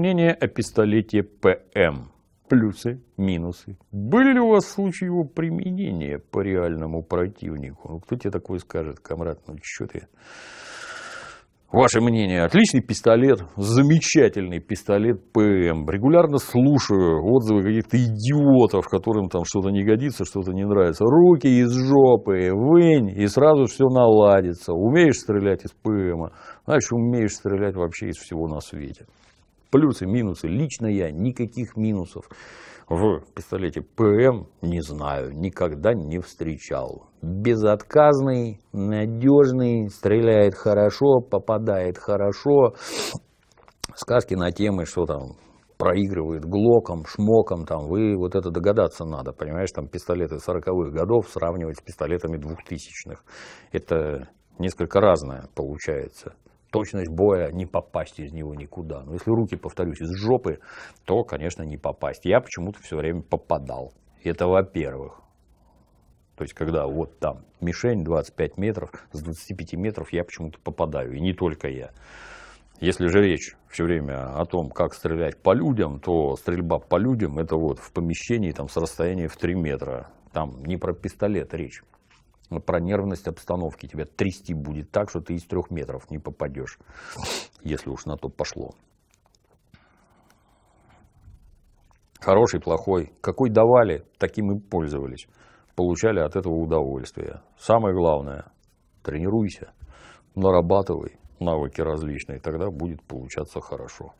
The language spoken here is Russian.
Мнение о пистолете ПМ. Плюсы, минусы. Были ли у вас случаи его применения по реальному противнику? Ну, кто тебе такое скажет, комрад? Ну, что ты? Ваше мнение. Отличный пистолет, замечательный пистолет ПМ. Регулярно слушаю отзывы каких-то идиотов, которым там что-то не годится, что-то не нравится. Руки из жопы, вынь, и сразу все наладится. Умеешь стрелять из ПМа, значит умеешь стрелять вообще из всего на свете. Плюсы, минусы. Лично я никаких минусов в пистолете ПМ не знаю, никогда не встречал. Безотказный, надежный, стреляет хорошо, попадает хорошо. Сказки на темы, что там проигрывает глоком, шмоком, там, вы вот это догадаться надо, понимаешь, там пистолеты 40-х годов сравнивать с пистолетами 2000-х. Это несколько разное получается точность боя, не попасть из него никуда. Но если руки, повторюсь, из жопы, то, конечно, не попасть. Я почему-то все время попадал. Это во-первых. То есть, когда вот там мишень 25 метров, с 25 метров я почему-то попадаю. И не только я. Если же речь все время о том, как стрелять по людям, то стрельба по людям это вот в помещении там, с расстояния в 3 метра. Там не про пистолет речь про нервность обстановки. Тебя трясти будет так, что ты из трех метров не попадешь, если уж на то пошло. Хороший, плохой. Какой давали, таким и пользовались. Получали от этого удовольствие. Самое главное, тренируйся, нарабатывай навыки различные, тогда будет получаться хорошо.